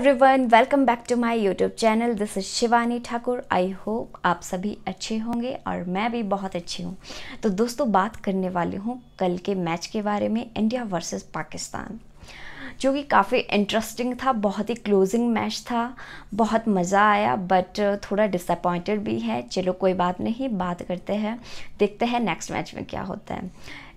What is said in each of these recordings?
everyone welcome back to my YouTube channel this is Shivani Thakur I hope आप सभी अच्छे होंगे और मैं भी बहुत अच्छी हूँ तो दोस्तों बात करने वाली हूँ कल के मैच के बारे में इंडिया वर्सेस पाकिस्तान जो कि काफ़ी इंटरेस्टिंग था बहुत ही क्लोजिंग मैच था बहुत मज़ा आया बट uh, थोड़ा डिसअपॉइंटेड भी है चलो कोई बात नहीं बात करते हैं देखते हैं नेक्स्ट मैच में क्या होता है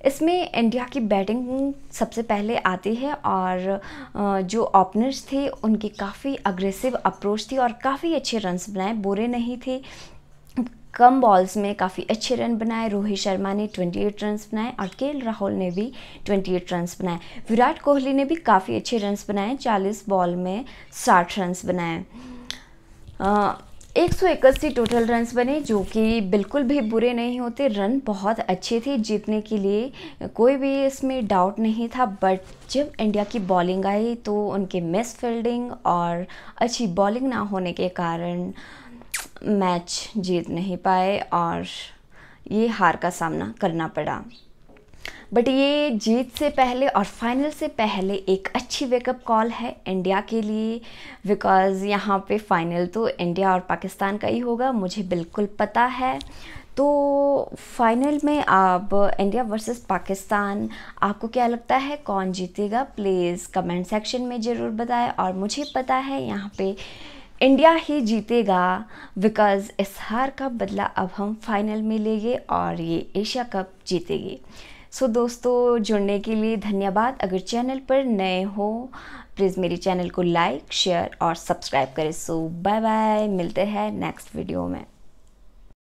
इसमें इंडिया की बैटिंग सबसे पहले आती है और uh, जो ओपनर्स थे उनकी काफ़ी अग्रेसिव अप्रोच थी और काफ़ी अच्छे रन्स बनाए बुरे नहीं थे कम बॉल्स में काफ़ी अच्छे रन बनाए रोहित शर्मा ने 28 रन बनाए और के राहुल ने भी 28 रन बनाए विराट कोहली ने भी काफ़ी अच्छे रन्स बनाए 40 बॉल में 60 रन्स बनाए एक सौ इक्यासी टोटल रन्स बने जो कि बिल्कुल भी बुरे नहीं होते रन बहुत अच्छे थे जीतने के लिए कोई भी इसमें डाउट नहीं था बट जब इंडिया की बॉलिंग आई तो उनके मिस फील्डिंग और अच्छी बॉलिंग ना होने के कारण मैच जीत नहीं पाए और ये हार का सामना करना पड़ा बट ये जीत से पहले और फाइनल से पहले एक अच्छी वेकअप कॉल है इंडिया के लिए बिकॉज़ यहाँ पे फाइनल तो इंडिया और पाकिस्तान का ही होगा मुझे बिल्कुल पता है तो फाइनल में अब इंडिया वर्सेस पाकिस्तान आपको क्या लगता है कौन जीतेगा प्लीज़ कमेंट सेक्शन में ज़रूर बताएं और मुझे पता है यहाँ पे इंडिया ही जीतेगा बिकॉज इस हार का बदला अब हम फाइनल में लेंगे और ये एशिया कप जीतेगी सो so, दोस्तों जुड़ने के लिए धन्यवाद अगर चैनल पर नए हो प्लीज़ मेरे चैनल को लाइक शेयर और सब्सक्राइब करें सो बाय बाय मिलते हैं नेक्स्ट वीडियो में